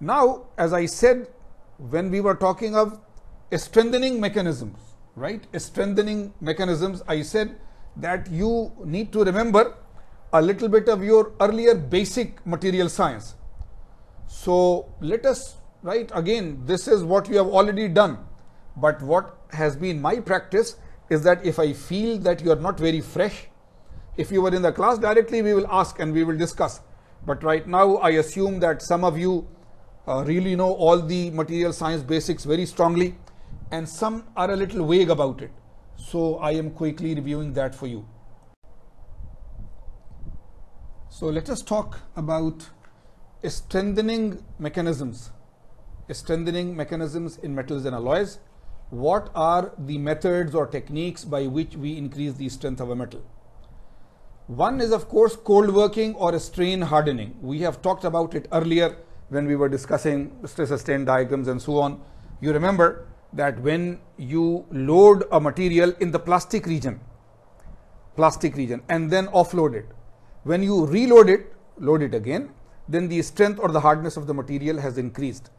Now, as I said, when we were talking of strengthening mechanisms, right? Strengthening mechanisms, I said that you need to remember a little bit of your earlier basic material science. So let us, right, again, this is what you have already done. But what has been my practice is that if I feel that you are not very fresh, if you were in the class directly, we will ask and we will discuss. But right now, I assume that some of you uh, really know all the material science basics very strongly and some are a little vague about it. So I am quickly reviewing that for you. So let us talk about strengthening mechanisms, strengthening mechanisms in metals and alloys. What are the methods or techniques by which we increase the strength of a metal? One is of course cold working or strain hardening. We have talked about it earlier when we were discussing stress strain diagrams and so on, you remember that when you load a material in the plastic region, plastic region and then offload it, when you reload it, load it again, then the strength or the hardness of the material has increased.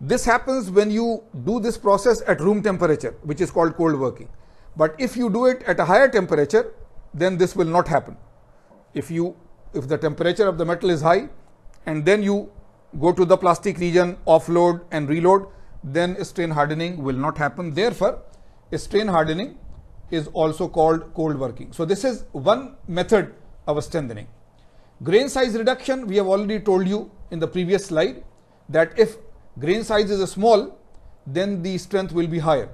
This happens when you do this process at room temperature, which is called cold working. But if you do it at a higher temperature, then this will not happen. If you if the temperature of the metal is high and then you go to the plastic region, offload and reload, then strain hardening will not happen. Therefore, strain hardening is also called cold working. So this is one method of strengthening. Grain size reduction, we have already told you in the previous slide that if grain size is small, then the strength will be higher.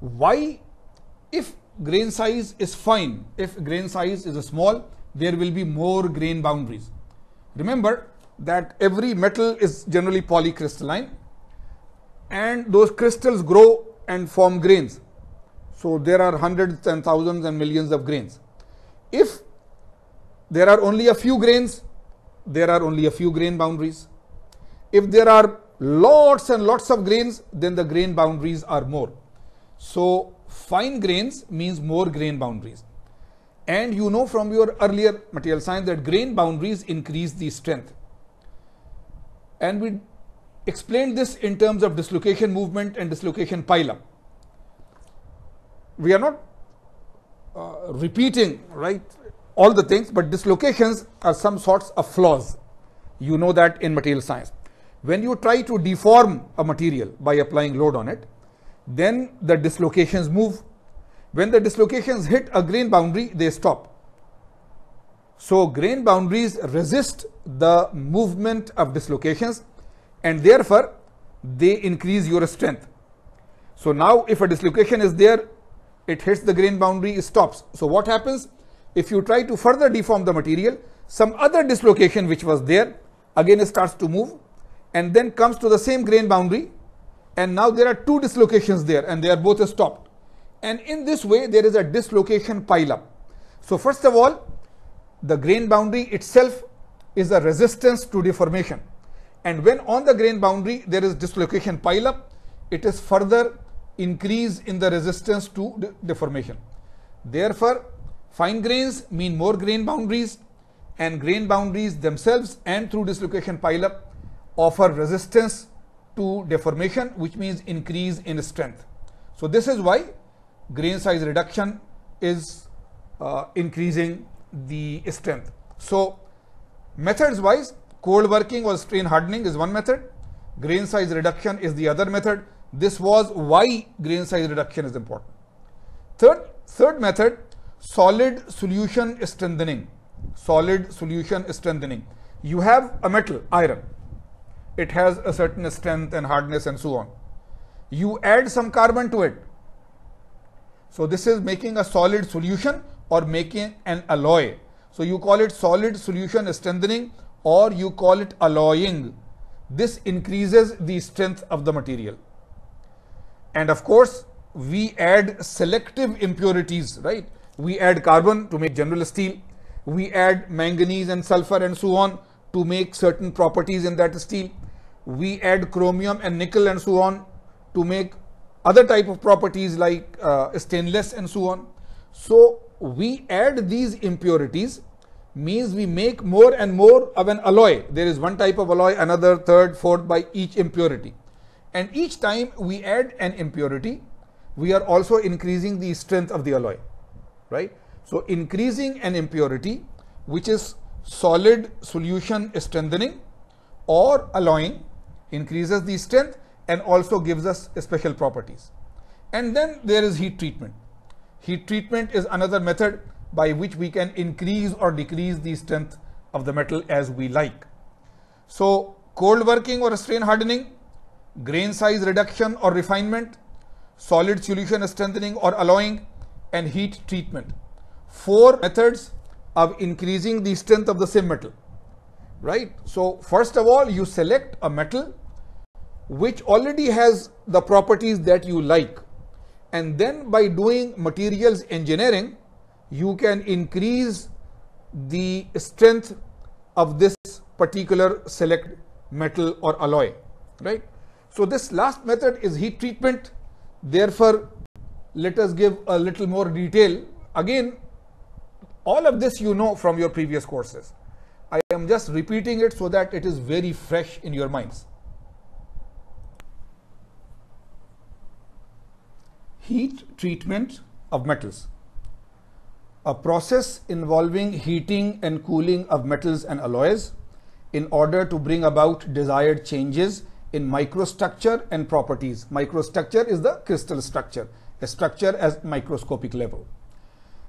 Why? If grain size is fine, if grain size is small, there will be more grain boundaries. Remember, that every metal is generally polycrystalline and those crystals grow and form grains. So, there are hundreds and thousands and millions of grains. If there are only a few grains, there are only a few grain boundaries. If there are lots and lots of grains, then the grain boundaries are more. So, fine grains means more grain boundaries. And you know from your earlier material science that grain boundaries increase the strength and we explained this in terms of dislocation movement and dislocation pileup. We are not uh, repeating right all the things, but dislocations are some sorts of flaws. You know that in material science. When you try to deform a material by applying load on it, then the dislocations move. When the dislocations hit a grain boundary, they stop. So grain boundaries resist the movement of dislocations and therefore they increase your strength. So now if a dislocation is there, it hits the grain boundary, it stops. So what happens? If you try to further deform the material, some other dislocation which was there, again starts to move and then comes to the same grain boundary and now there are two dislocations there and they are both stopped. And in this way, there is a dislocation pileup. So first of all, the grain boundary itself is a resistance to deformation and when on the grain boundary there is dislocation pileup it is further increase in the resistance to de deformation therefore fine grains mean more grain boundaries and grain boundaries themselves and through dislocation pileup offer resistance to deformation which means increase in strength so this is why grain size reduction is uh, increasing the strength. So methods wise, cold working or strain hardening is one method. Grain size reduction is the other method. This was why grain size reduction is important. Third, third method, solid solution strengthening. Solid solution strengthening. You have a metal, iron. It has a certain strength and hardness and so on. You add some carbon to it. So this is making a solid solution or making an alloy. So you call it solid solution strengthening or you call it alloying. This increases the strength of the material. And of course, we add selective impurities, right? We add carbon to make general steel. We add manganese and sulfur and so on to make certain properties in that steel. We add chromium and nickel and so on to make other type of properties like uh, stainless and so on. So we add these impurities means we make more and more of an alloy. There is one type of alloy, another, third, fourth by each impurity. And each time we add an impurity, we are also increasing the strength of the alloy, right? So increasing an impurity, which is solid solution strengthening or alloying increases the strength and also gives us special properties. And then there is heat treatment. Heat treatment is another method by which we can increase or decrease the strength of the metal as we like. So cold working or strain hardening, grain size reduction or refinement, solid solution strengthening or alloying and heat treatment. Four methods of increasing the strength of the same metal, right? So first of all, you select a metal which already has the properties that you like and then by doing materials engineering you can increase the strength of this particular select metal or alloy right so this last method is heat treatment therefore let us give a little more detail again all of this you know from your previous courses i am just repeating it so that it is very fresh in your minds heat treatment of metals. A process involving heating and cooling of metals and alloys in order to bring about desired changes in microstructure and properties. Microstructure is the crystal structure, a structure at microscopic level.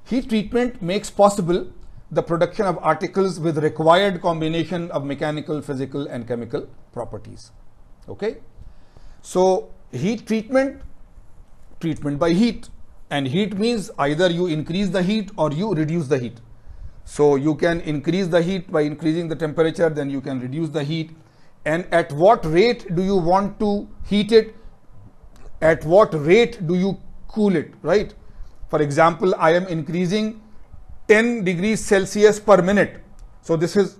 Heat treatment makes possible the production of articles with required combination of mechanical, physical and chemical properties. Okay. So heat treatment treatment by heat and heat means either you increase the heat or you reduce the heat. So you can increase the heat by increasing the temperature then you can reduce the heat and at what rate do you want to heat it at what rate do you cool it right for example I am increasing 10 degrees Celsius per minute so this is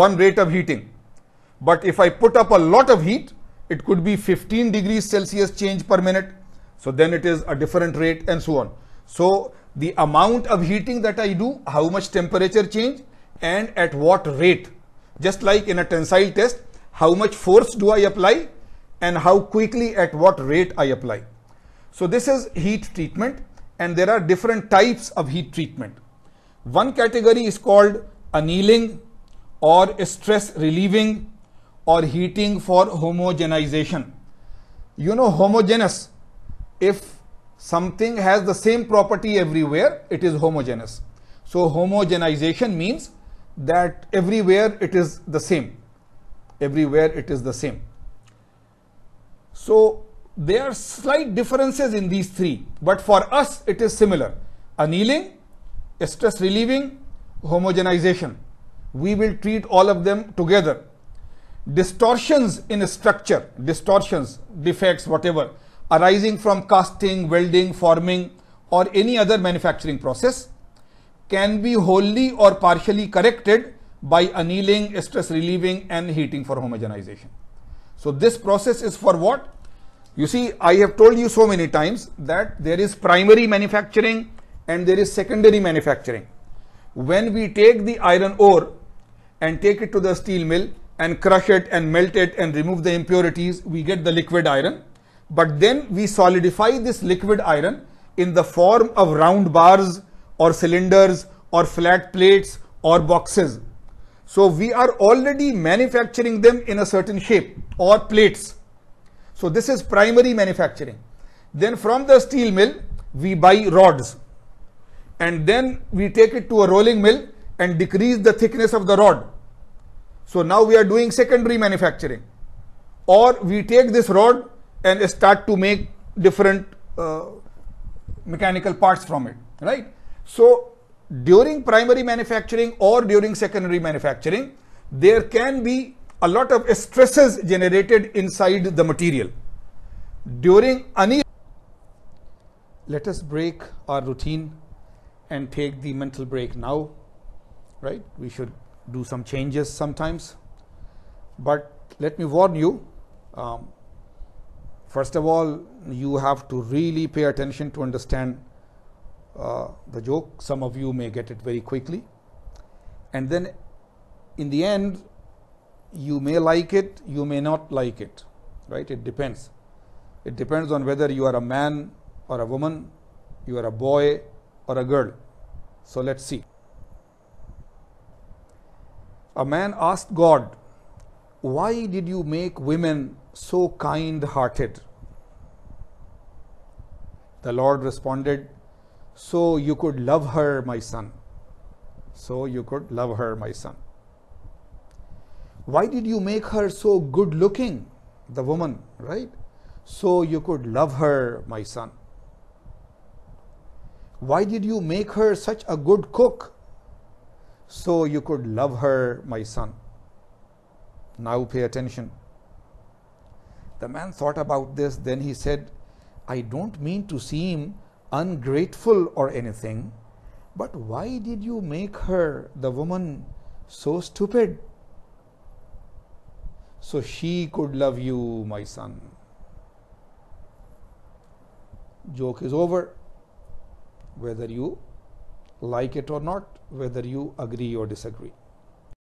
one rate of heating but if I put up a lot of heat it could be 15 degrees Celsius change per minute so then it is a different rate and so on. So the amount of heating that I do, how much temperature change and at what rate. Just like in a tensile test, how much force do I apply and how quickly at what rate I apply. So this is heat treatment and there are different types of heat treatment. One category is called annealing or stress relieving or heating for homogenization. You know homogeneous if something has the same property everywhere, it is homogeneous. So homogenization means that everywhere it is the same. Everywhere it is the same. So there are slight differences in these three, but for us it is similar. Annealing, stress relieving, homogenization. We will treat all of them together. Distortions in structure, distortions, defects, whatever arising from casting, welding, forming or any other manufacturing process can be wholly or partially corrected by annealing, stress relieving and heating for homogenization. So this process is for what? You see, I have told you so many times that there is primary manufacturing and there is secondary manufacturing. When we take the iron ore and take it to the steel mill and crush it and melt it and remove the impurities, we get the liquid iron. But then we solidify this liquid iron in the form of round bars or cylinders or flat plates or boxes. So we are already manufacturing them in a certain shape or plates. So this is primary manufacturing. Then from the steel mill, we buy rods and then we take it to a rolling mill and decrease the thickness of the rod. So now we are doing secondary manufacturing or we take this rod and start to make different uh, mechanical parts from it, right? So during primary manufacturing or during secondary manufacturing, there can be a lot of stresses generated inside the material. During any, let us break our routine and take the mental break now, right? We should do some changes sometimes, but let me warn you, um, First of all, you have to really pay attention to understand uh, the joke. Some of you may get it very quickly. And then in the end, you may like it, you may not like it, right? It depends. It depends on whether you are a man or a woman, you are a boy or a girl. So let's see. A man asked God, Why did you make women so kind hearted? The Lord responded, So you could love her, my son. So you could love her, my son. Why did you make her so good looking, the woman, right? So you could love her, my son. Why did you make her such a good cook? So you could love her, my son. Now pay attention. The man thought about this, then he said, I don't mean to seem ungrateful or anything, but why did you make her, the woman, so stupid? So she could love you, my son. Joke is over, whether you like it or not, whether you agree or disagree.